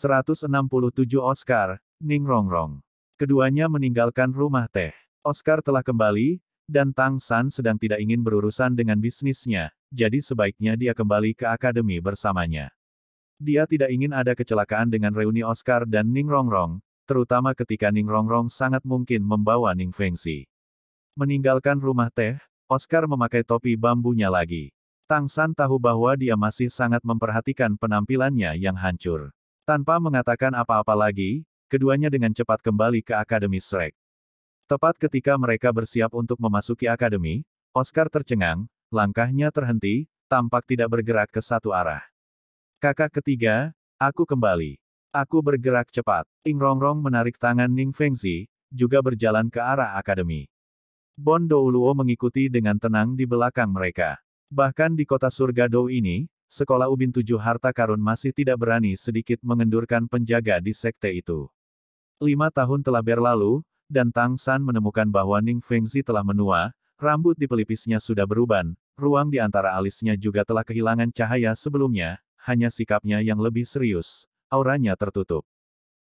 167 Oscar, Ning Rongrong. Keduanya meninggalkan rumah teh. Oscar telah kembali, dan Tang San sedang tidak ingin berurusan dengan bisnisnya, jadi sebaiknya dia kembali ke akademi bersamanya. Dia tidak ingin ada kecelakaan dengan reuni Oscar dan Ning Rongrong, terutama ketika Ning Rongrong sangat mungkin membawa Ning Fengsi. Meninggalkan rumah teh, Oscar memakai topi bambunya lagi. Tang San tahu bahwa dia masih sangat memperhatikan penampilannya yang hancur. Tanpa mengatakan apa-apa lagi, keduanya dengan cepat kembali ke Akademi Shrek. Tepat ketika mereka bersiap untuk memasuki Akademi, Oscar tercengang, langkahnya terhenti, tampak tidak bergerak ke satu arah. Kakak ketiga, aku kembali. Aku bergerak cepat. Ing Rongrong menarik tangan Ning Fengzi, juga berjalan ke arah Akademi. Bon Douluo mengikuti dengan tenang di belakang mereka. Bahkan di kota surga Dou ini, Sekolah Ubin Tujuh Harta Karun masih tidak berani sedikit mengendurkan penjaga di sekte itu. Lima tahun telah berlalu, dan Tang San menemukan bahwa Ning Fengzi telah menua, rambut di pelipisnya sudah beruban, ruang di antara alisnya juga telah kehilangan cahaya sebelumnya, hanya sikapnya yang lebih serius, auranya tertutup.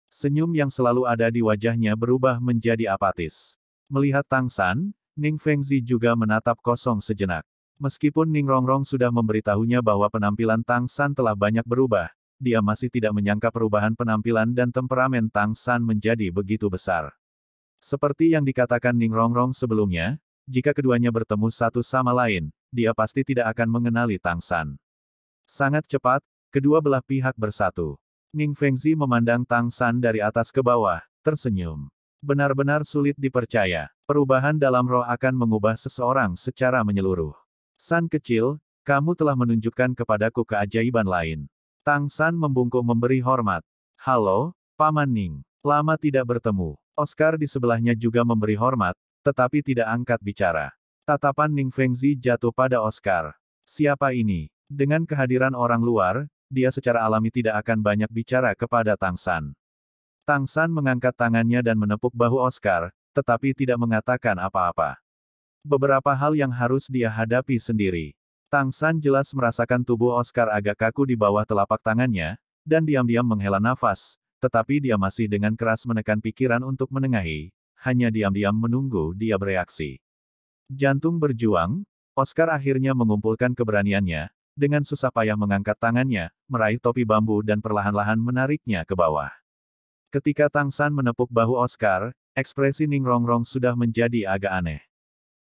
Senyum yang selalu ada di wajahnya berubah menjadi apatis. Melihat Tang San, Ning Fengzi juga menatap kosong sejenak. Meskipun Ning Rongrong sudah memberitahunya bahwa penampilan Tang San telah banyak berubah, dia masih tidak menyangka perubahan penampilan dan temperamen Tang San menjadi begitu besar. Seperti yang dikatakan Ning Rongrong sebelumnya, jika keduanya bertemu satu sama lain, dia pasti tidak akan mengenali Tang San. Sangat cepat, kedua belah pihak bersatu. Ning Fengzi memandang Tang San dari atas ke bawah, tersenyum. Benar-benar sulit dipercaya, perubahan dalam roh akan mengubah seseorang secara menyeluruh. San kecil, kamu telah menunjukkan kepadaku keajaiban lain. Tang San membungkuk memberi hormat. Halo, Paman Ning. Lama tidak bertemu. Oscar di sebelahnya juga memberi hormat, tetapi tidak angkat bicara. Tatapan Ning Fengzi jatuh pada Oscar. Siapa ini? Dengan kehadiran orang luar, dia secara alami tidak akan banyak bicara kepada Tang San. Tang San mengangkat tangannya dan menepuk bahu Oscar, tetapi tidak mengatakan apa-apa. Beberapa hal yang harus dia hadapi sendiri. Tang San jelas merasakan tubuh Oscar agak kaku di bawah telapak tangannya, dan diam-diam menghela nafas, tetapi dia masih dengan keras menekan pikiran untuk menengahi, hanya diam-diam menunggu dia bereaksi. Jantung berjuang, Oscar akhirnya mengumpulkan keberaniannya, dengan susah payah mengangkat tangannya, meraih topi bambu dan perlahan-lahan menariknya ke bawah. Ketika Tang San menepuk bahu Oscar, ekspresi Ning Rongrong sudah menjadi agak aneh.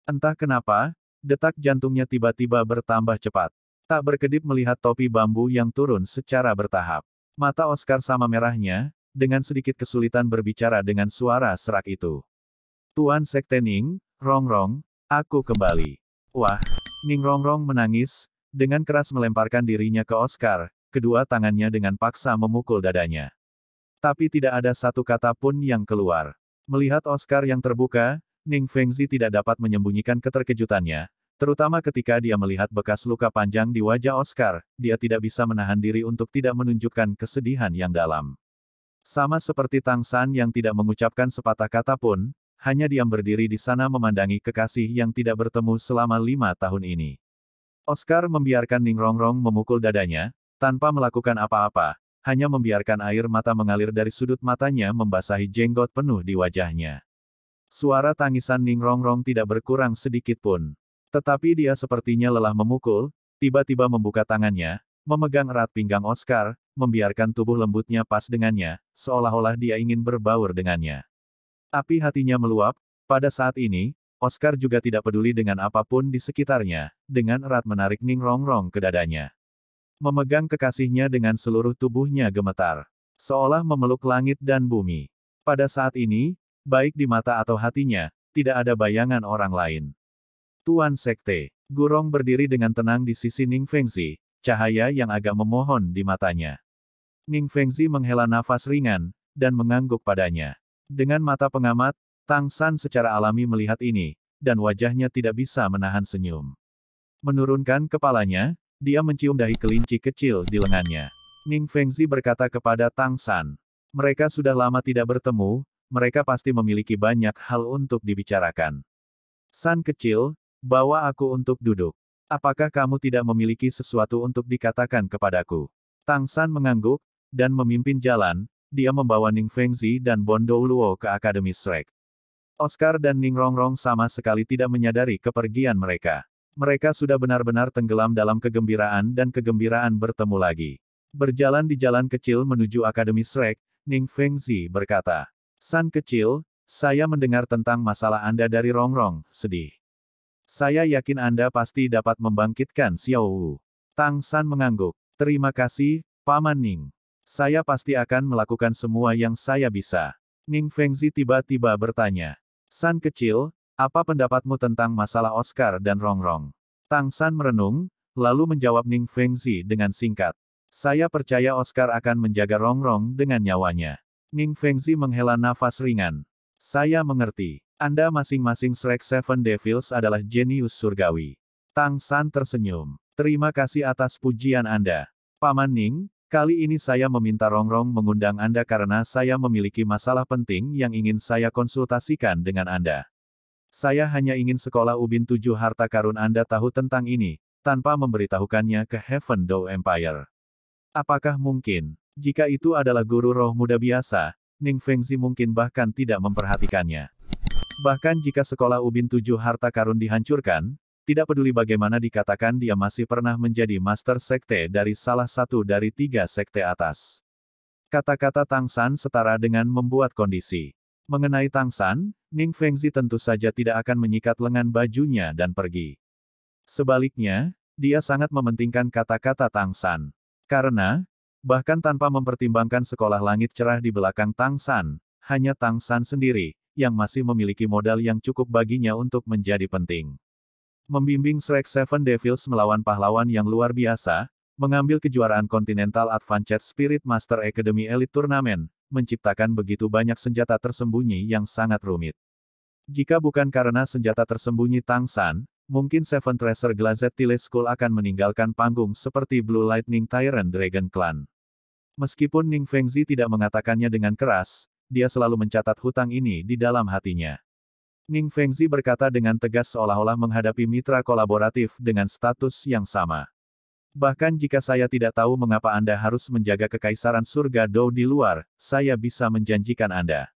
Entah kenapa, detak jantungnya tiba-tiba bertambah cepat. Tak berkedip melihat topi bambu yang turun secara bertahap. Mata Oscar sama merahnya, dengan sedikit kesulitan berbicara dengan suara serak itu. Tuan Sektening, Rongrong, aku kembali. Wah, Ning Rongrong menangis, dengan keras melemparkan dirinya ke Oscar, kedua tangannya dengan paksa memukul dadanya. Tapi tidak ada satu kata pun yang keluar. Melihat Oscar yang terbuka, Ning Fengzi tidak dapat menyembunyikan keterkejutannya, terutama ketika dia melihat bekas luka panjang di wajah Oscar, dia tidak bisa menahan diri untuk tidak menunjukkan kesedihan yang dalam. Sama seperti Tang San yang tidak mengucapkan sepatah kata pun, hanya diam berdiri di sana memandangi kekasih yang tidak bertemu selama lima tahun ini. Oscar membiarkan Ning Rongrong memukul dadanya, tanpa melakukan apa-apa, hanya membiarkan air mata mengalir dari sudut matanya membasahi jenggot penuh di wajahnya. Suara tangisan Ning Rongrong tidak berkurang sedikit pun. Tetapi dia sepertinya lelah memukul, tiba-tiba membuka tangannya, memegang erat pinggang Oscar, membiarkan tubuh lembutnya pas dengannya, seolah-olah dia ingin berbaur dengannya. Api hatinya meluap, pada saat ini, Oscar juga tidak peduli dengan apapun di sekitarnya, dengan erat menarik Ning Rongrong ke dadanya. Memegang kekasihnya dengan seluruh tubuhnya gemetar. Seolah memeluk langit dan bumi. Pada saat ini, baik di mata atau hatinya, tidak ada bayangan orang lain. Tuan Sekte, Gurong berdiri dengan tenang di sisi Ning Fengzi, cahaya yang agak memohon di matanya. Ning Fengzi menghela nafas ringan, dan mengangguk padanya. Dengan mata pengamat, Tang San secara alami melihat ini, dan wajahnya tidak bisa menahan senyum. Menurunkan kepalanya, dia mencium dahi kelinci kecil di lengannya. Ning Fengzi berkata kepada Tang San, mereka sudah lama tidak bertemu, mereka pasti memiliki banyak hal untuk dibicarakan. San kecil, bawa aku untuk duduk. Apakah kamu tidak memiliki sesuatu untuk dikatakan kepadaku? Tang San mengangguk, dan memimpin jalan, dia membawa Ning Fengzi dan Bondo Luo ke Akademi Shrek. Oscar dan Ning Rongrong sama sekali tidak menyadari kepergian mereka. Mereka sudah benar-benar tenggelam dalam kegembiraan dan kegembiraan bertemu lagi. Berjalan di jalan kecil menuju Akademi Shrek, Ning Fengzi berkata. San kecil, saya mendengar tentang masalah Anda dari Rongrong, sedih. Saya yakin Anda pasti dapat membangkitkan Xiao Wu. Tang San mengangguk. Terima kasih, Paman Ning. Saya pasti akan melakukan semua yang saya bisa. Ning Fengzi tiba-tiba bertanya. San kecil, apa pendapatmu tentang masalah Oscar dan Rongrong? Tang San merenung, lalu menjawab Ning Fengzi dengan singkat. Saya percaya Oscar akan menjaga Rongrong dengan nyawanya. Ning Fengzi menghela nafas ringan. Saya mengerti. Anda masing-masing Shrek Seven Devils adalah jenius surgawi. Tang San tersenyum. Terima kasih atas pujian Anda. Paman Ning, kali ini saya meminta Rongrong mengundang Anda karena saya memiliki masalah penting yang ingin saya konsultasikan dengan Anda. Saya hanya ingin sekolah Ubin tujuh harta karun Anda tahu tentang ini, tanpa memberitahukannya ke Heaven Dow Empire. Apakah mungkin? Jika itu adalah guru roh muda biasa, Ning Fengzi mungkin bahkan tidak memperhatikannya. Bahkan jika sekolah Ubin Tujuh Harta Karun dihancurkan, tidak peduli bagaimana dikatakan dia masih pernah menjadi master sekte dari salah satu dari tiga sekte atas. Kata-kata Tang San setara dengan membuat kondisi. Mengenai Tang San, Ning Fengzi tentu saja tidak akan menyikat lengan bajunya dan pergi. Sebaliknya, dia sangat mementingkan kata-kata Tang San, Karena, Bahkan tanpa mempertimbangkan sekolah langit cerah di belakang Tang San, hanya Tang San sendiri, yang masih memiliki modal yang cukup baginya untuk menjadi penting. Membimbing Shrek Seven Devils melawan pahlawan yang luar biasa, mengambil kejuaraan Continental Advanced Spirit Master Academy Elite Tournament, menciptakan begitu banyak senjata tersembunyi yang sangat rumit. Jika bukan karena senjata tersembunyi Tang San, mungkin Seven Treasure Glazed Tile School akan meninggalkan panggung seperti Blue Lightning Tyrant Dragon Clan. Meskipun Ning Fengzi tidak mengatakannya dengan keras, dia selalu mencatat hutang ini di dalam hatinya. Ning Fengzi berkata dengan tegas seolah-olah menghadapi mitra kolaboratif dengan status yang sama. Bahkan jika saya tidak tahu mengapa Anda harus menjaga kekaisaran surga Dou di luar, saya bisa menjanjikan Anda.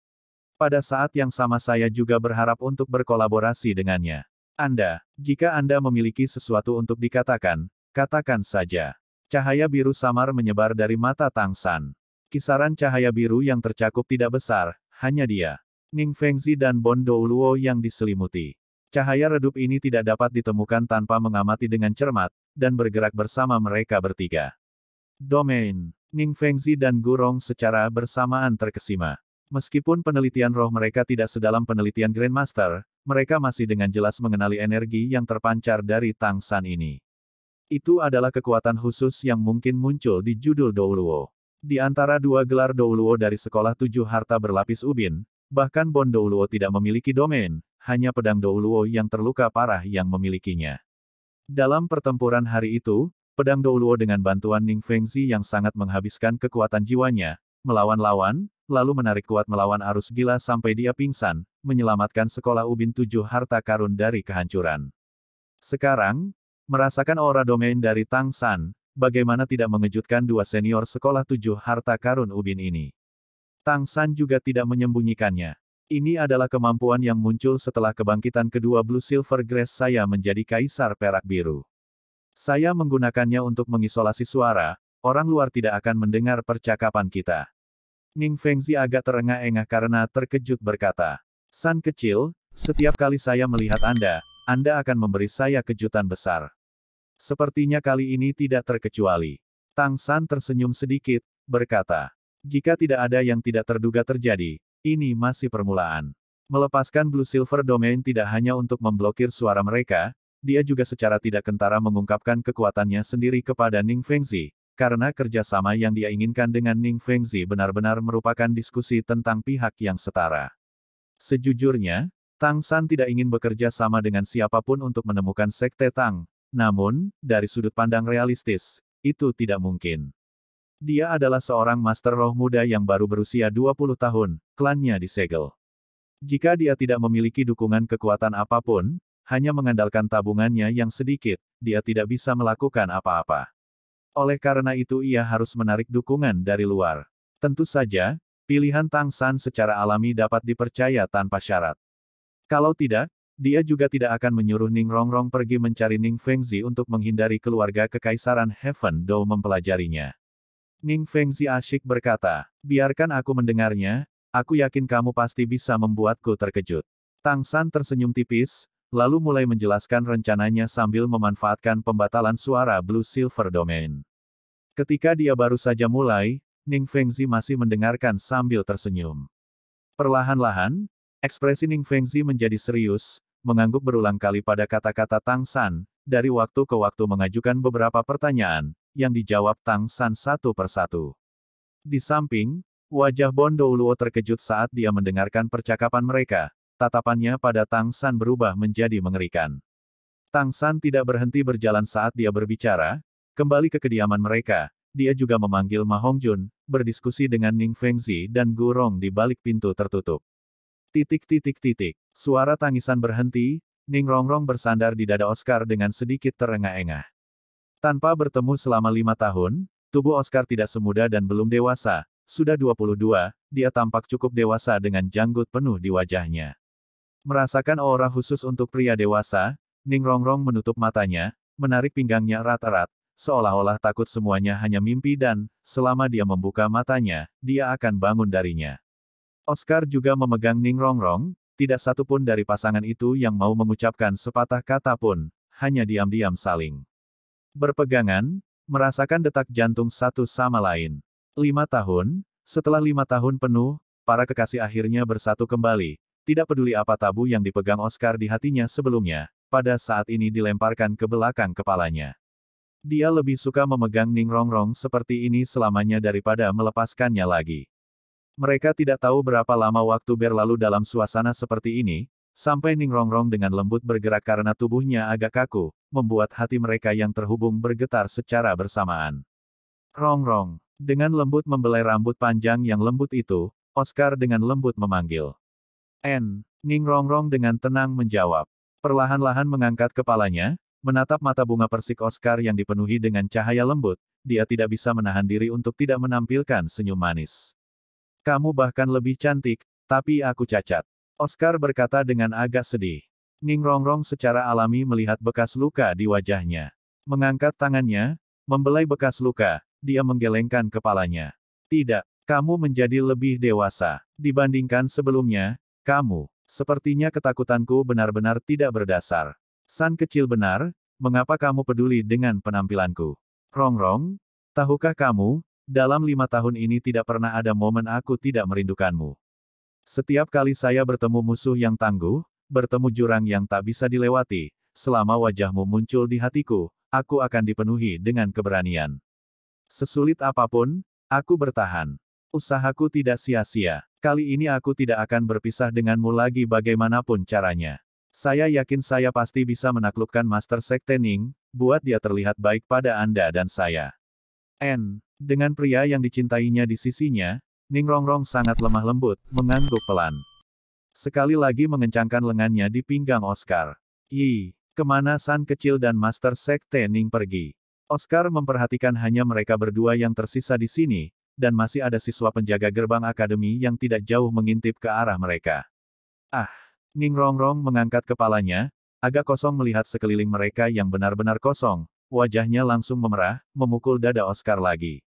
Pada saat yang sama saya juga berharap untuk berkolaborasi dengannya. Anda, jika Anda memiliki sesuatu untuk dikatakan, katakan saja. Cahaya biru samar menyebar dari mata Tang San. Kisaran cahaya biru yang tercakup tidak besar, hanya dia. Ning Fengzi dan Bondo Douluo yang diselimuti. Cahaya redup ini tidak dapat ditemukan tanpa mengamati dengan cermat, dan bergerak bersama mereka bertiga. Domain, Ning Fengzi dan Gurong secara bersamaan terkesima. Meskipun penelitian roh mereka tidak sedalam penelitian Grandmaster, mereka masih dengan jelas mengenali energi yang terpancar dari Tang San ini. Itu adalah kekuatan khusus yang mungkin muncul di judul Douluo. Di antara dua gelar Douluo dari sekolah tujuh harta berlapis ubin, bahkan Bon Douluo tidak memiliki domain, hanya pedang Douluo yang terluka parah yang memilikinya. Dalam pertempuran hari itu, pedang Douluo dengan bantuan Ning Fengzi yang sangat menghabiskan kekuatan jiwanya, melawan lawan, lalu menarik kuat melawan arus gila sampai dia pingsan, menyelamatkan sekolah ubin tujuh harta karun dari kehancuran. Sekarang, Merasakan aura domain dari Tang San, bagaimana tidak mengejutkan dua senior sekolah tujuh harta karun Ubin ini. Tang San juga tidak menyembunyikannya. Ini adalah kemampuan yang muncul setelah kebangkitan kedua Blue Silver Grace saya menjadi Kaisar Perak Biru. Saya menggunakannya untuk mengisolasi suara, orang luar tidak akan mendengar percakapan kita. Ning Fengzi agak terengah-engah karena terkejut berkata, San kecil, setiap kali saya melihat Anda, Anda akan memberi saya kejutan besar. Sepertinya kali ini tidak terkecuali. Tang San tersenyum sedikit, berkata, jika tidak ada yang tidak terduga terjadi, ini masih permulaan. Melepaskan Blue Silver Domain tidak hanya untuk memblokir suara mereka, dia juga secara tidak kentara mengungkapkan kekuatannya sendiri kepada Ning Fengzi, karena kerjasama yang dia inginkan dengan Ning Fengzi benar-benar merupakan diskusi tentang pihak yang setara. Sejujurnya, Tang San tidak ingin bekerja sama dengan siapapun untuk menemukan Sekte Tang, namun, dari sudut pandang realistis, itu tidak mungkin. Dia adalah seorang master roh muda yang baru berusia 20 tahun, klannya disegel. Jika dia tidak memiliki dukungan kekuatan apapun, hanya mengandalkan tabungannya yang sedikit, dia tidak bisa melakukan apa-apa. Oleh karena itu ia harus menarik dukungan dari luar. Tentu saja, pilihan Tang San secara alami dapat dipercaya tanpa syarat. Kalau tidak, dia juga tidak akan menyuruh Ning Rongrong pergi mencari Ning Fengzi untuk menghindari keluarga kekaisaran Heaven Dou mempelajarinya. Ning Fengzi asyik berkata, biarkan aku mendengarnya, aku yakin kamu pasti bisa membuatku terkejut. Tang San tersenyum tipis, lalu mulai menjelaskan rencananya sambil memanfaatkan pembatalan suara Blue Silver Domain. Ketika dia baru saja mulai, Ning Fengzi masih mendengarkan sambil tersenyum. Perlahan-lahan, ekspresi Ning Fengzi menjadi serius, mengangguk berulang kali pada kata-kata Tang San, dari waktu ke waktu mengajukan beberapa pertanyaan, yang dijawab Tang San satu persatu. Di samping, wajah Bondo Uluo terkejut saat dia mendengarkan percakapan mereka, tatapannya pada Tang San berubah menjadi mengerikan. Tang San tidak berhenti berjalan saat dia berbicara, kembali ke kediaman mereka, dia juga memanggil Ma Hongjun, berdiskusi dengan Ning Fengzi dan Gurong di balik pintu tertutup. Titik titik titik. Suara tangisan berhenti, Ning Rongrong bersandar di dada Oscar dengan sedikit terengah-engah. Tanpa bertemu selama lima tahun, tubuh Oscar tidak semuda dan belum dewasa, sudah 22, dia tampak cukup dewasa dengan janggut penuh di wajahnya. Merasakan aura khusus untuk pria dewasa, Ning Rongrong menutup matanya, menarik pinggangnya rata rat seolah-olah takut semuanya hanya mimpi dan, selama dia membuka matanya, dia akan bangun darinya. Oscar juga memegang Ning Rongrong, tidak satupun dari pasangan itu yang mau mengucapkan sepatah kata pun, hanya diam-diam saling berpegangan, merasakan detak jantung satu sama lain. Lima tahun, setelah lima tahun penuh, para kekasih akhirnya bersatu kembali, tidak peduli apa tabu yang dipegang Oscar di hatinya sebelumnya, pada saat ini dilemparkan ke belakang kepalanya. Dia lebih suka memegang Ning Rongrong seperti ini selamanya daripada melepaskannya lagi. Mereka tidak tahu berapa lama waktu berlalu dalam suasana seperti ini, sampai Ning Rongrong dengan lembut bergerak karena tubuhnya agak kaku, membuat hati mereka yang terhubung bergetar secara bersamaan. Rongrong, dengan lembut membelai rambut panjang yang lembut itu, Oscar dengan lembut memanggil. N. Ning Rongrong dengan tenang menjawab. Perlahan-lahan mengangkat kepalanya, menatap mata bunga persik Oscar yang dipenuhi dengan cahaya lembut, dia tidak bisa menahan diri untuk tidak menampilkan senyum manis. Kamu bahkan lebih cantik, tapi aku cacat. Oscar berkata dengan agak sedih. Ning Rongrong secara alami melihat bekas luka di wajahnya. Mengangkat tangannya, membelai bekas luka, dia menggelengkan kepalanya. Tidak, kamu menjadi lebih dewasa. Dibandingkan sebelumnya, kamu, sepertinya ketakutanku benar-benar tidak berdasar. San kecil benar, mengapa kamu peduli dengan penampilanku? Rongrong, tahukah kamu, dalam lima tahun ini tidak pernah ada momen aku tidak merindukanmu. Setiap kali saya bertemu musuh yang tangguh, bertemu jurang yang tak bisa dilewati, selama wajahmu muncul di hatiku, aku akan dipenuhi dengan keberanian. Sesulit apapun, aku bertahan. Usahaku tidak sia-sia. Kali ini aku tidak akan berpisah denganmu lagi bagaimanapun caranya. Saya yakin saya pasti bisa menaklukkan Master Sekte Ning, buat dia terlihat baik pada Anda dan saya. N. Dengan pria yang dicintainya di sisinya, Ning Rongrong sangat lemah lembut, mengangguk pelan. Sekali lagi mengencangkan lengannya di pinggang Oscar. Yi, kemana San kecil dan Master Sekte Ning pergi? Oscar memperhatikan hanya mereka berdua yang tersisa di sini, dan masih ada siswa penjaga gerbang akademi yang tidak jauh mengintip ke arah mereka. Ah, Ning Rongrong mengangkat kepalanya, agak kosong melihat sekeliling mereka yang benar-benar kosong, wajahnya langsung memerah, memukul dada Oscar lagi.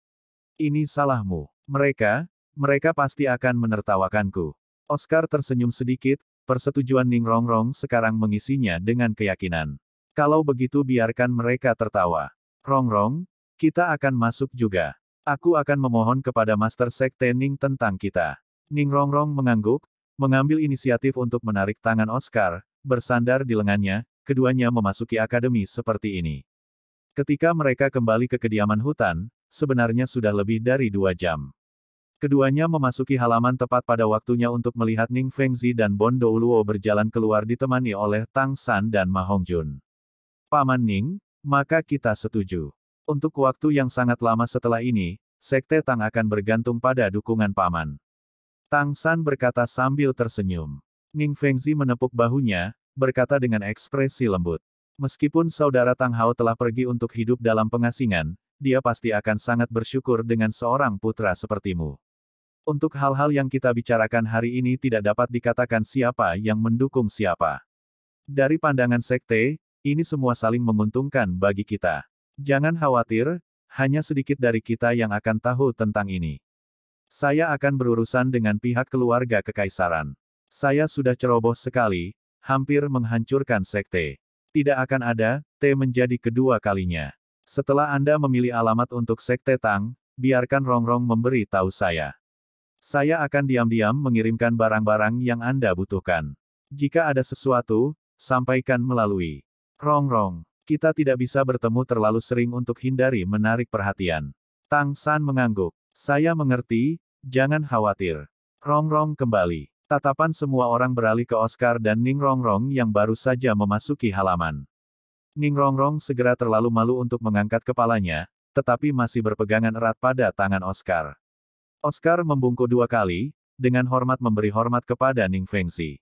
Ini salahmu. Mereka, mereka pasti akan menertawakanku. Oscar tersenyum sedikit, persetujuan Ning Rongrong sekarang mengisinya dengan keyakinan. Kalau begitu biarkan mereka tertawa. Rongrong, kita akan masuk juga. Aku akan memohon kepada Master Sekte Ning tentang kita. Ning Rongrong mengangguk, mengambil inisiatif untuk menarik tangan Oscar, bersandar di lengannya, keduanya memasuki akademi seperti ini. Ketika mereka kembali ke kediaman hutan, sebenarnya sudah lebih dari dua jam. Keduanya memasuki halaman tepat pada waktunya untuk melihat Ning Fengzi dan Bondo Douluo berjalan keluar ditemani oleh Tang San dan Ma Hongjun. Paman Ning, maka kita setuju. Untuk waktu yang sangat lama setelah ini, Sekte Tang akan bergantung pada dukungan Paman. Tang San berkata sambil tersenyum. Ning Fengzi menepuk bahunya, berkata dengan ekspresi lembut. Meskipun saudara Tang Hao telah pergi untuk hidup dalam pengasingan, dia pasti akan sangat bersyukur dengan seorang putra sepertimu. Untuk hal-hal yang kita bicarakan hari ini tidak dapat dikatakan siapa yang mendukung siapa. Dari pandangan sekte, ini semua saling menguntungkan bagi kita. Jangan khawatir, hanya sedikit dari kita yang akan tahu tentang ini. Saya akan berurusan dengan pihak keluarga kekaisaran. Saya sudah ceroboh sekali, hampir menghancurkan sekte. Tidak akan ada, T menjadi kedua kalinya. Setelah Anda memilih alamat untuk Sekte Tang, biarkan Rongrong memberi tahu saya. Saya akan diam-diam mengirimkan barang-barang yang Anda butuhkan. Jika ada sesuatu, sampaikan melalui Rongrong. Kita tidak bisa bertemu terlalu sering untuk hindari menarik perhatian. Tang San mengangguk. Saya mengerti, jangan khawatir. Rongrong kembali. Tatapan semua orang beralih ke Oscar dan Ning Rongrong yang baru saja memasuki halaman. Ning Rongrong segera terlalu malu untuk mengangkat kepalanya, tetapi masih berpegangan erat pada tangan Oscar. Oscar membungkuk dua kali, dengan hormat memberi hormat kepada Ning Fengzi.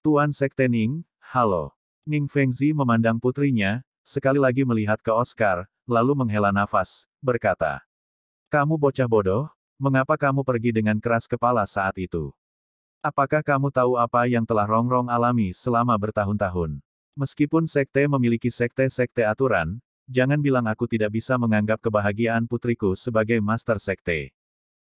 Tuan Sekte Ning, halo. Ning Fengzi memandang putrinya, sekali lagi melihat ke Oscar, lalu menghela nafas, berkata. Kamu bocah bodoh, mengapa kamu pergi dengan keras kepala saat itu? Apakah kamu tahu apa yang telah Rongrong alami selama bertahun-tahun? Meskipun sekte memiliki sekte-sekte aturan, jangan bilang aku tidak bisa menganggap kebahagiaan putriku sebagai master sekte.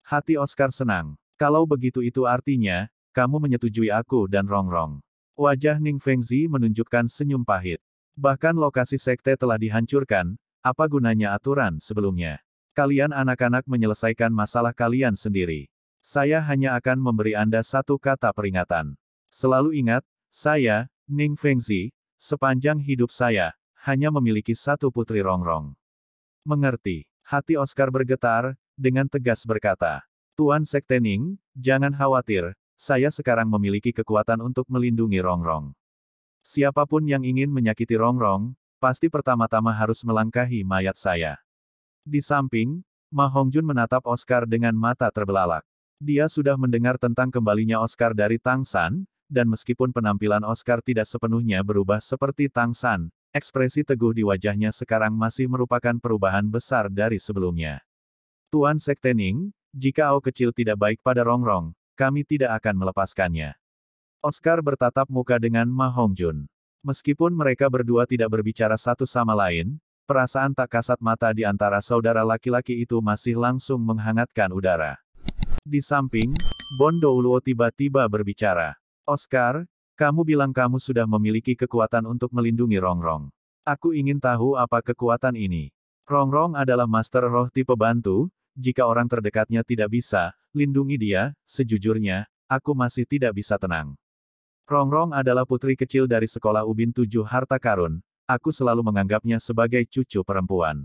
Hati Oscar senang. Kalau begitu itu artinya, kamu menyetujui aku dan Rongrong. Wajah Ning Fengzi menunjukkan senyum pahit. Bahkan lokasi sekte telah dihancurkan, apa gunanya aturan sebelumnya? Kalian anak-anak menyelesaikan masalah kalian sendiri. Saya hanya akan memberi Anda satu kata peringatan. Selalu ingat, saya, Ning Fengzi, Sepanjang hidup saya, hanya memiliki satu putri rongrong. Mengerti, hati Oscar bergetar, dengan tegas berkata, Tuan Sektening, jangan khawatir, saya sekarang memiliki kekuatan untuk melindungi rongrong. Siapapun yang ingin menyakiti rongrong, pasti pertama-tama harus melangkahi mayat saya. Di samping, Ma Hongjun menatap Oscar dengan mata terbelalak. Dia sudah mendengar tentang kembalinya Oscar dari Tang San? dan meskipun penampilan Oscar tidak sepenuhnya berubah seperti Tang San, ekspresi teguh di wajahnya sekarang masih merupakan perubahan besar dari sebelumnya. Tuan Sektening, jika Ao kecil tidak baik pada Rongrong, kami tidak akan melepaskannya. Oscar bertatap muka dengan Ma Hongjun. Meskipun mereka berdua tidak berbicara satu sama lain, perasaan tak kasat mata di antara saudara laki-laki itu masih langsung menghangatkan udara. Di samping, Bondo Uluo tiba-tiba berbicara. Oscar, kamu bilang kamu sudah memiliki kekuatan untuk melindungi Rongrong. Aku ingin tahu apa kekuatan ini. Rongrong adalah master roh tipe bantu, jika orang terdekatnya tidak bisa, lindungi dia, sejujurnya, aku masih tidak bisa tenang. Rongrong adalah putri kecil dari sekolah Ubin Tujuh Harta Karun, aku selalu menganggapnya sebagai cucu perempuan.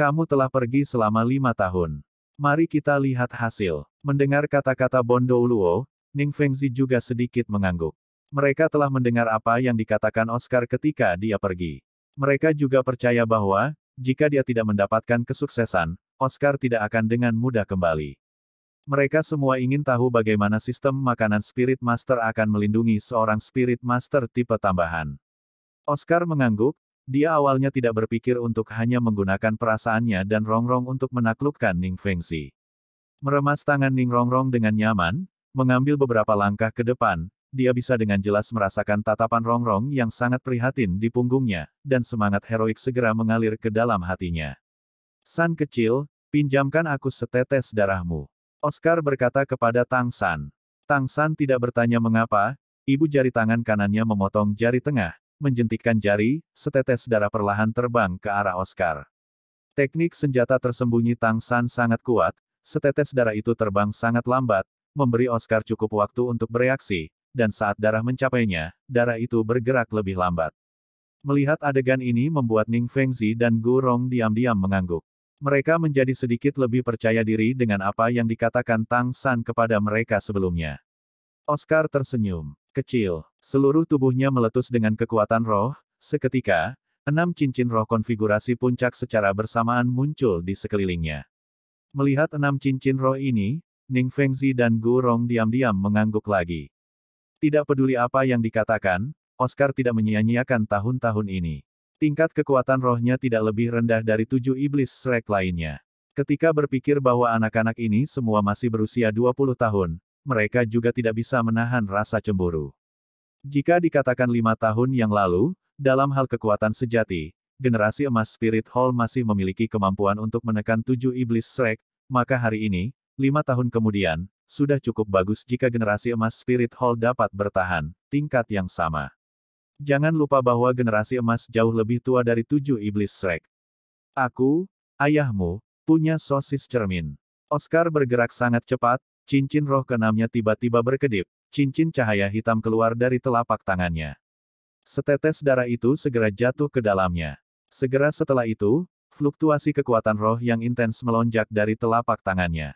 Kamu telah pergi selama lima tahun. Mari kita lihat hasil. Mendengar kata-kata Bondo Uluo, Ning Fengzi juga sedikit mengangguk. Mereka telah mendengar apa yang dikatakan Oscar ketika dia pergi. Mereka juga percaya bahwa, jika dia tidak mendapatkan kesuksesan, Oscar tidak akan dengan mudah kembali. Mereka semua ingin tahu bagaimana sistem makanan Spirit Master akan melindungi seorang Spirit Master tipe tambahan. Oscar mengangguk, dia awalnya tidak berpikir untuk hanya menggunakan perasaannya dan rongrong untuk menaklukkan Ning Fengzi. Meremas tangan Ning Rongrong dengan nyaman, Mengambil beberapa langkah ke depan, dia bisa dengan jelas merasakan tatapan rongrong yang sangat prihatin di punggungnya, dan semangat heroik segera mengalir ke dalam hatinya. San kecil, pinjamkan aku setetes darahmu. Oscar berkata kepada Tang San. Tang San tidak bertanya mengapa, ibu jari tangan kanannya memotong jari tengah, menjentikkan jari, setetes darah perlahan terbang ke arah Oscar. Teknik senjata tersembunyi Tang San sangat kuat, setetes darah itu terbang sangat lambat, memberi Oscar cukup waktu untuk bereaksi, dan saat darah mencapainya, darah itu bergerak lebih lambat. Melihat adegan ini membuat Ning Fengzi dan Gu Rong diam-diam mengangguk. Mereka menjadi sedikit lebih percaya diri dengan apa yang dikatakan Tang San kepada mereka sebelumnya. Oscar tersenyum, kecil, seluruh tubuhnya meletus dengan kekuatan roh, seketika, enam cincin roh konfigurasi puncak secara bersamaan muncul di sekelilingnya. Melihat enam cincin roh ini, Ning Fengzi dan Gu Rong diam-diam mengangguk lagi. Tidak peduli apa yang dikatakan, Oscar tidak menyia-nyiakan tahun-tahun ini. Tingkat kekuatan rohnya tidak lebih rendah dari tujuh iblis Shrek lainnya. Ketika berpikir bahwa anak-anak ini semua masih berusia 20 tahun, mereka juga tidak bisa menahan rasa cemburu. Jika dikatakan lima tahun yang lalu, dalam hal kekuatan sejati, generasi emas Spirit Hall masih memiliki kemampuan untuk menekan tujuh iblis Shrek, maka hari ini, Lima tahun kemudian, sudah cukup bagus jika generasi emas Spirit Hall dapat bertahan, tingkat yang sama. Jangan lupa bahwa generasi emas jauh lebih tua dari tujuh iblis Shrek. Aku, ayahmu, punya sosis cermin. Oscar bergerak sangat cepat, cincin roh keenamnya tiba-tiba berkedip, cincin cahaya hitam keluar dari telapak tangannya. Setetes darah itu segera jatuh ke dalamnya. Segera setelah itu, fluktuasi kekuatan roh yang intens melonjak dari telapak tangannya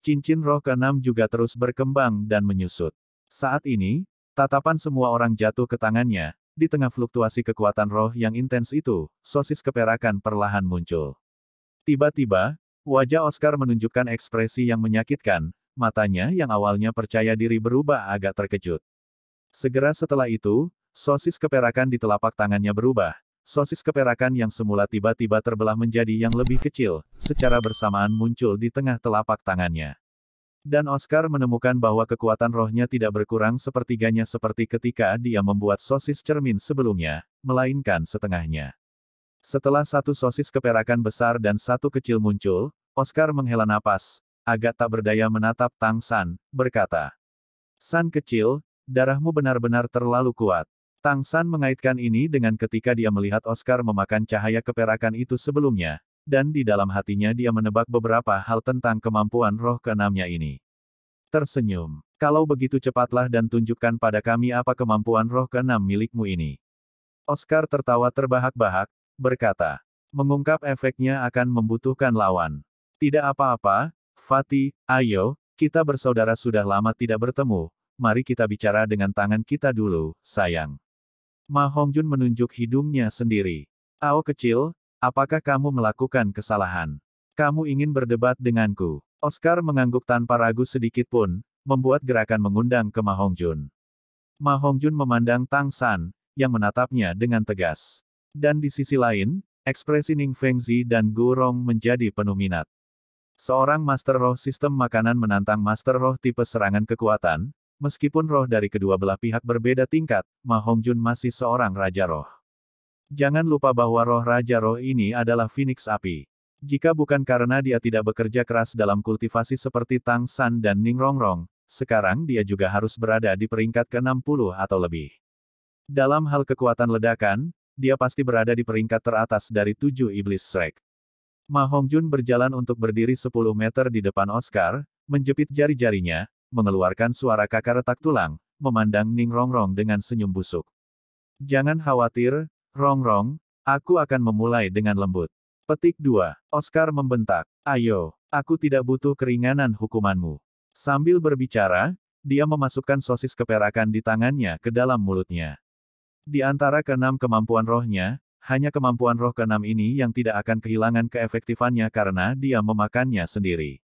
cincin roh keenam juga terus berkembang dan menyusut. Saat ini, tatapan semua orang jatuh ke tangannya, di tengah fluktuasi kekuatan roh yang intens itu, sosis keperakan perlahan muncul. Tiba-tiba, wajah Oscar menunjukkan ekspresi yang menyakitkan, matanya yang awalnya percaya diri berubah agak terkejut. Segera setelah itu, sosis keperakan di telapak tangannya berubah, Sosis keperakan yang semula tiba-tiba terbelah menjadi yang lebih kecil, secara bersamaan muncul di tengah telapak tangannya. Dan Oscar menemukan bahwa kekuatan rohnya tidak berkurang sepertiganya seperti ketika dia membuat sosis cermin sebelumnya, melainkan setengahnya. Setelah satu sosis keperakan besar dan satu kecil muncul, Oscar menghela napas, agak tak berdaya menatap Tang San, berkata, San kecil, darahmu benar-benar terlalu kuat. Tang San mengaitkan ini dengan ketika dia melihat Oscar memakan cahaya keperakan itu sebelumnya, dan di dalam hatinya dia menebak beberapa hal tentang kemampuan roh keenamnya ini. Tersenyum, kalau begitu cepatlah dan tunjukkan pada kami apa kemampuan roh keenam milikmu ini. Oscar tertawa terbahak-bahak, berkata, mengungkap efeknya akan membutuhkan lawan. Tidak apa-apa, Fatih, ayo, kita bersaudara sudah lama tidak bertemu, mari kita bicara dengan tangan kita dulu, sayang. Ma Hongjun menunjuk hidungnya sendiri. Ao kecil, apakah kamu melakukan kesalahan? Kamu ingin berdebat denganku? Oscar mengangguk tanpa ragu sedikit pun, membuat gerakan mengundang ke Ma Hongjun. Ma Hongjun memandang Tang San, yang menatapnya dengan tegas. Dan di sisi lain, ekspresi Ning Fengzi dan Gu Rong menjadi penuh minat. Seorang Master Roh sistem makanan menantang Master Roh tipe serangan kekuatan, Meskipun roh dari kedua belah pihak berbeda tingkat, Ma Hongjun masih seorang Raja Roh. Jangan lupa bahwa roh Raja Roh ini adalah Phoenix Api. Jika bukan karena dia tidak bekerja keras dalam kultivasi seperti Tang San dan Ning Rongrong, sekarang dia juga harus berada di peringkat ke-60 atau lebih. Dalam hal kekuatan ledakan, dia pasti berada di peringkat teratas dari tujuh iblis Shrek. Ma Hongjun berjalan untuk berdiri 10 meter di depan Oscar, menjepit jari-jarinya, mengeluarkan suara kakak retak tulang, memandang Ning Rongrong dengan senyum busuk. Jangan khawatir, Rongrong, aku akan memulai dengan lembut. Petik 2. Oscar membentak, ayo, aku tidak butuh keringanan hukumanmu. Sambil berbicara, dia memasukkan sosis keperakan di tangannya ke dalam mulutnya. Di antara keenam kemampuan rohnya, hanya kemampuan roh keenam ini yang tidak akan kehilangan keefektifannya karena dia memakannya sendiri.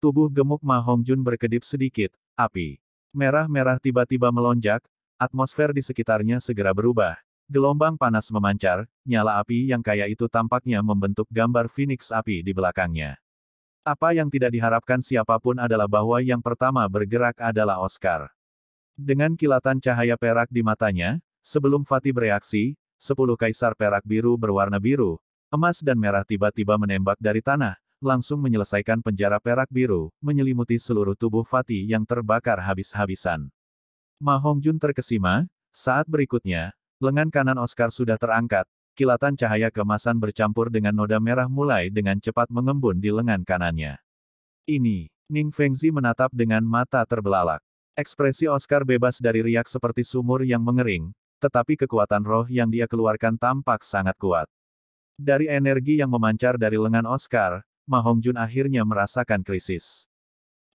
Tubuh gemuk Ma Hongjun berkedip sedikit, api. Merah-merah tiba-tiba melonjak, atmosfer di sekitarnya segera berubah. Gelombang panas memancar, nyala api yang kaya itu tampaknya membentuk gambar phoenix api di belakangnya. Apa yang tidak diharapkan siapapun adalah bahwa yang pertama bergerak adalah Oscar. Dengan kilatan cahaya perak di matanya, sebelum Fatih bereaksi, sepuluh kaisar perak biru berwarna biru, emas dan merah tiba-tiba menembak dari tanah, langsung menyelesaikan penjara perak biru, menyelimuti seluruh tubuh Fatih yang terbakar habis-habisan. Ma Hongjun terkesima, saat berikutnya, lengan kanan Oscar sudah terangkat, kilatan cahaya kemasan bercampur dengan noda merah mulai dengan cepat mengembun di lengan kanannya. Ini, Ning Fengzi menatap dengan mata terbelalak. Ekspresi Oscar bebas dari riak seperti sumur yang mengering, tetapi kekuatan roh yang dia keluarkan tampak sangat kuat. Dari energi yang memancar dari lengan Oscar, Ma Hongjun akhirnya merasakan krisis.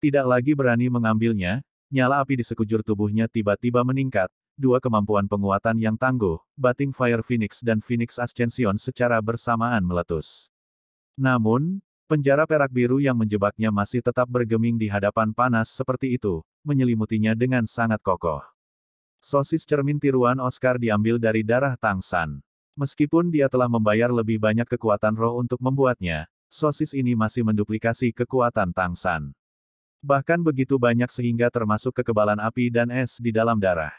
Tidak lagi berani mengambilnya, nyala api di sekujur tubuhnya tiba-tiba meningkat, dua kemampuan penguatan yang tangguh, Batting Fire Phoenix dan Phoenix Ascension secara bersamaan meletus. Namun, penjara perak biru yang menjebaknya masih tetap bergeming di hadapan panas seperti itu, menyelimutinya dengan sangat kokoh. Sosis cermin tiruan Oscar diambil dari darah Tang San. Meskipun dia telah membayar lebih banyak kekuatan roh untuk membuatnya, sosis ini masih menduplikasi kekuatan Tang San. Bahkan begitu banyak sehingga termasuk kekebalan api dan es di dalam darah.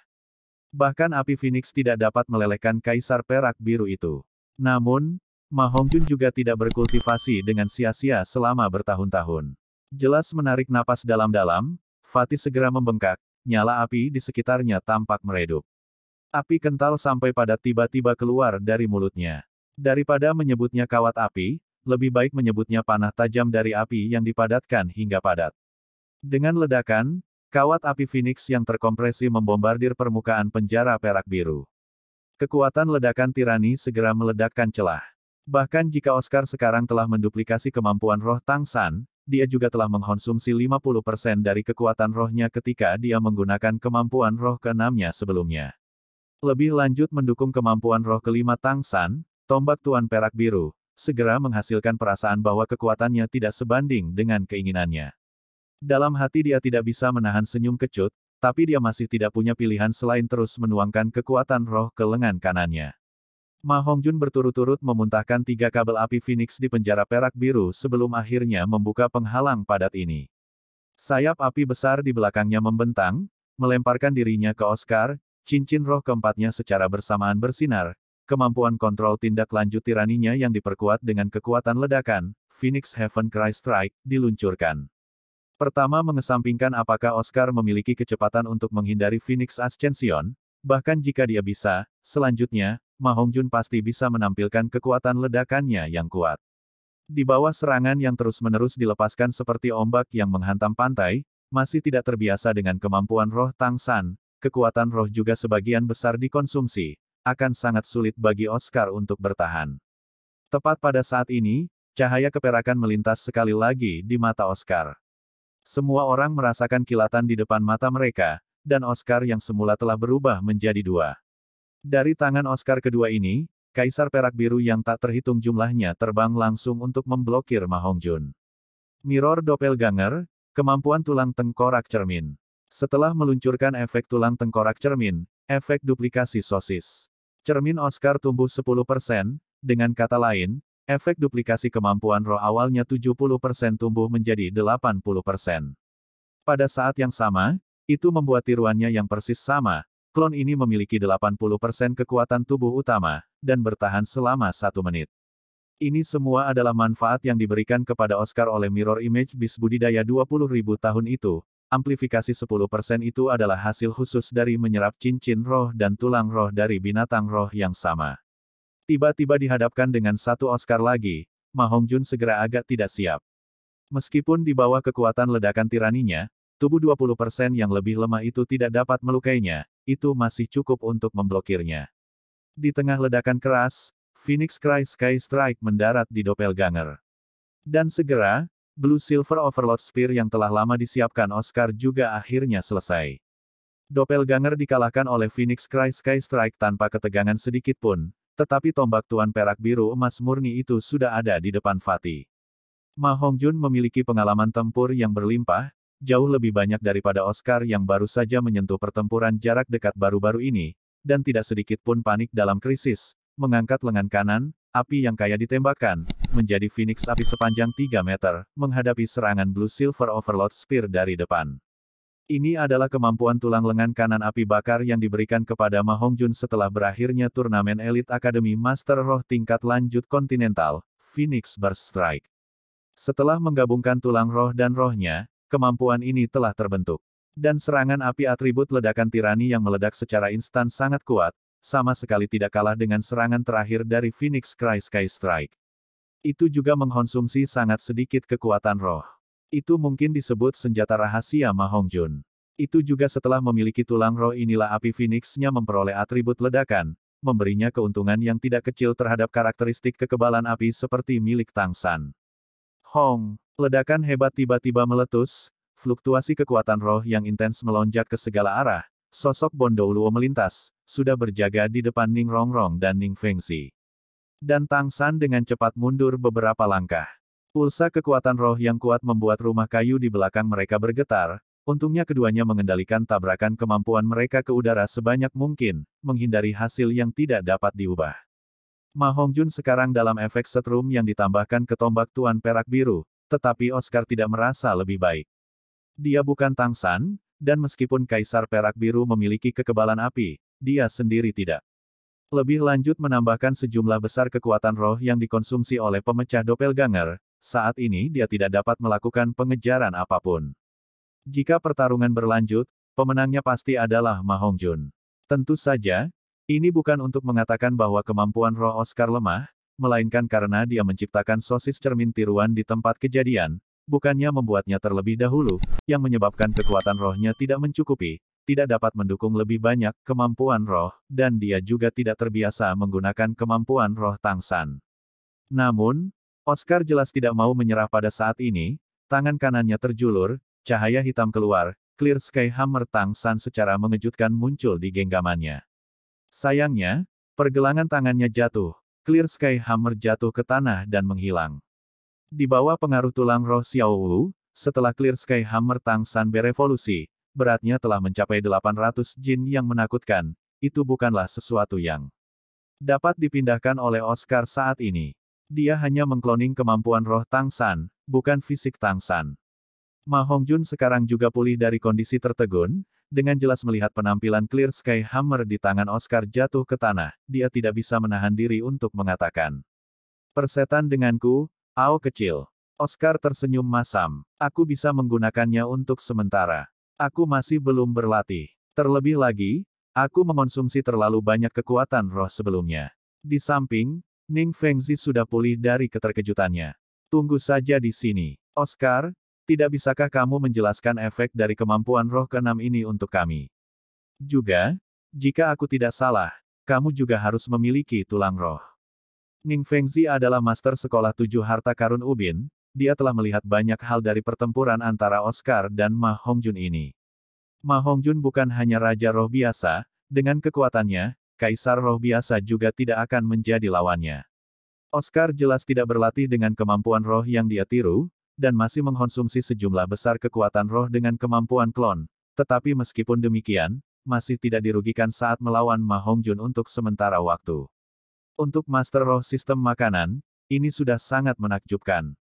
Bahkan api Phoenix tidak dapat melelehkan kaisar perak biru itu. Namun, Ma Hongjun juga tidak berkultivasi dengan sia-sia selama bertahun-tahun. Jelas menarik napas dalam-dalam, Fatih segera membengkak, nyala api di sekitarnya tampak meredup. Api kental sampai pada tiba-tiba keluar dari mulutnya. Daripada menyebutnya kawat api, lebih baik menyebutnya panah tajam dari api yang dipadatkan hingga padat. Dengan ledakan, kawat api Phoenix yang terkompresi membombardir permukaan penjara perak biru. Kekuatan ledakan tirani segera meledakkan celah. Bahkan jika Oscar sekarang telah menduplikasi kemampuan roh Tang San, dia juga telah mengkonsumsi 50% dari kekuatan rohnya ketika dia menggunakan kemampuan roh keenamnya sebelumnya. Lebih lanjut mendukung kemampuan roh kelima Tang San, tombak Tuan Perak Biru, segera menghasilkan perasaan bahwa kekuatannya tidak sebanding dengan keinginannya. Dalam hati dia tidak bisa menahan senyum kecut, tapi dia masih tidak punya pilihan selain terus menuangkan kekuatan roh ke lengan kanannya. Ma Hongjun berturut-turut memuntahkan tiga kabel api Phoenix di penjara perak biru sebelum akhirnya membuka penghalang padat ini. Sayap api besar di belakangnya membentang, melemparkan dirinya ke Oscar, cincin roh keempatnya secara bersamaan bersinar, kemampuan kontrol tindak lanjut tiraninya yang diperkuat dengan kekuatan ledakan, Phoenix Heaven Cry Strike, diluncurkan. Pertama mengesampingkan apakah Oscar memiliki kecepatan untuk menghindari Phoenix Ascension, bahkan jika dia bisa, selanjutnya, Mahongjun pasti bisa menampilkan kekuatan ledakannya yang kuat. Di bawah serangan yang terus-menerus dilepaskan seperti ombak yang menghantam pantai, masih tidak terbiasa dengan kemampuan roh Tang San, kekuatan roh juga sebagian besar dikonsumsi, akan sangat sulit bagi Oscar untuk bertahan. Tepat pada saat ini, cahaya keperakan melintas sekali lagi di mata Oscar. Semua orang merasakan kilatan di depan mata mereka, dan Oscar yang semula telah berubah menjadi dua. Dari tangan Oscar kedua ini, Kaisar Perak Biru yang tak terhitung jumlahnya terbang langsung untuk memblokir Mahongjun. Mirror Doppelganger, kemampuan tulang tengkorak cermin. Setelah meluncurkan efek tulang tengkorak cermin, efek duplikasi sosis. Cermin Oscar tumbuh 10%, dengan kata lain, efek duplikasi kemampuan roh awalnya 70% tumbuh menjadi 80%. Pada saat yang sama, itu membuat tiruannya yang persis sama, klon ini memiliki 80% kekuatan tubuh utama, dan bertahan selama satu menit. Ini semua adalah manfaat yang diberikan kepada Oscar oleh mirror image bis budidaya 20.000 tahun itu, amplifikasi 10% itu adalah hasil khusus dari menyerap cincin roh dan tulang roh dari binatang roh yang sama. Tiba-tiba dihadapkan dengan satu Oscar lagi, Ma Jun segera agak tidak siap. Meskipun di bawah kekuatan ledakan tiraninya, tubuh 20% yang lebih lemah itu tidak dapat melukainya, itu masih cukup untuk memblokirnya. Di tengah ledakan keras, Phoenix Cry Sky Strike mendarat di Doppelganger. Dan segera, Blue Silver Overload Spear yang telah lama disiapkan Oscar juga akhirnya selesai. Doppelganger dikalahkan oleh Phoenix Cry Sky Strike tanpa ketegangan sedikit pun, tetapi tombak tuan perak biru emas murni itu sudah ada di depan Fatih. Ma Hongjun memiliki pengalaman tempur yang berlimpah, jauh lebih banyak daripada Oscar yang baru saja menyentuh pertempuran jarak dekat baru-baru ini, dan tidak sedikit pun panik dalam krisis, mengangkat lengan kanan, api yang kaya ditembakkan, menjadi Phoenix api sepanjang 3 meter, menghadapi serangan Blue Silver Overload Spear dari depan. Ini adalah kemampuan tulang lengan kanan api bakar yang diberikan kepada Ma Hongjun setelah berakhirnya turnamen elit Akademi Master Roh tingkat lanjut kontinental, Phoenix Burst Strike. Setelah menggabungkan tulang roh dan rohnya, kemampuan ini telah terbentuk. Dan serangan api atribut ledakan tirani yang meledak secara instan sangat kuat, sama sekali tidak kalah dengan serangan terakhir dari Phoenix Cry Sky Strike. Itu juga mengkonsumsi sangat sedikit kekuatan roh. Itu mungkin disebut senjata rahasia Mahongjun. Itu juga setelah memiliki tulang roh inilah api Phoenix-nya memperoleh atribut ledakan, memberinya keuntungan yang tidak kecil terhadap karakteristik kekebalan api seperti milik Tang San. Hong, ledakan hebat tiba-tiba meletus, fluktuasi kekuatan roh yang intens melonjak ke segala arah, sosok Luo melintas, sudah berjaga di depan Ning Rongrong dan Ning Fengsi. Dan Tang San dengan cepat mundur beberapa langkah. Pulsa kekuatan roh yang kuat membuat rumah kayu di belakang mereka bergetar, untungnya keduanya mengendalikan tabrakan kemampuan mereka ke udara sebanyak mungkin, menghindari hasil yang tidak dapat diubah. Ma Hongjun sekarang dalam efek setrum yang ditambahkan ke tombak Tuan Perak Biru, tetapi Oscar tidak merasa lebih baik. Dia bukan Tang San, dan meskipun Kaisar Perak Biru memiliki kekebalan api, dia sendiri tidak. Lebih lanjut menambahkan sejumlah besar kekuatan roh yang dikonsumsi oleh pemecah doppelganger, saat ini dia tidak dapat melakukan pengejaran apapun. Jika pertarungan berlanjut, pemenangnya pasti adalah Mahongjun. Jun. Tentu saja, ini bukan untuk mengatakan bahwa kemampuan roh Oscar lemah, melainkan karena dia menciptakan sosis cermin tiruan di tempat kejadian, bukannya membuatnya terlebih dahulu, yang menyebabkan kekuatan rohnya tidak mencukupi, tidak dapat mendukung lebih banyak kemampuan roh, dan dia juga tidak terbiasa menggunakan kemampuan roh Tang San. Namun, Oscar jelas tidak mau menyerah pada saat ini, tangan kanannya terjulur, cahaya hitam keluar, Clear Sky Hammer Tang San secara mengejutkan muncul di genggamannya. Sayangnya, pergelangan tangannya jatuh, Clear Sky Hammer jatuh ke tanah dan menghilang. Di bawah pengaruh tulang roh Xiao Wu, setelah Clear Sky Hammer Tang San berevolusi, beratnya telah mencapai 800 jin yang menakutkan, itu bukanlah sesuatu yang dapat dipindahkan oleh Oscar saat ini. Dia hanya mengkloning kemampuan roh Tang San, bukan fisik Tang San. Ma Hongjun sekarang juga pulih dari kondisi tertegun, dengan jelas melihat penampilan Clear Sky Hammer di tangan Oscar jatuh ke tanah, dia tidak bisa menahan diri untuk mengatakan. Persetan denganku, Ao kecil. Oscar tersenyum masam. Aku bisa menggunakannya untuk sementara. Aku masih belum berlatih. Terlebih lagi, aku mengonsumsi terlalu banyak kekuatan roh sebelumnya. Di samping, Ning Fengzi sudah pulih dari keterkejutannya. Tunggu saja di sini. Oscar, tidak bisakah kamu menjelaskan efek dari kemampuan roh keenam ini untuk kami? Juga, jika aku tidak salah, kamu juga harus memiliki tulang roh. Ning Fengzi adalah master sekolah tujuh harta karun Ubin, dia telah melihat banyak hal dari pertempuran antara Oscar dan Ma Hongjun ini. Ma Hongjun bukan hanya raja roh biasa, dengan kekuatannya, kaisar roh biasa juga tidak akan menjadi lawannya. Oscar jelas tidak berlatih dengan kemampuan roh yang dia tiru, dan masih mengkonsumsi sejumlah besar kekuatan roh dengan kemampuan klon. Tetapi meskipun demikian, masih tidak dirugikan saat melawan Ma Hongjun untuk sementara waktu. Untuk Master Roh Sistem Makanan, ini sudah sangat menakjubkan.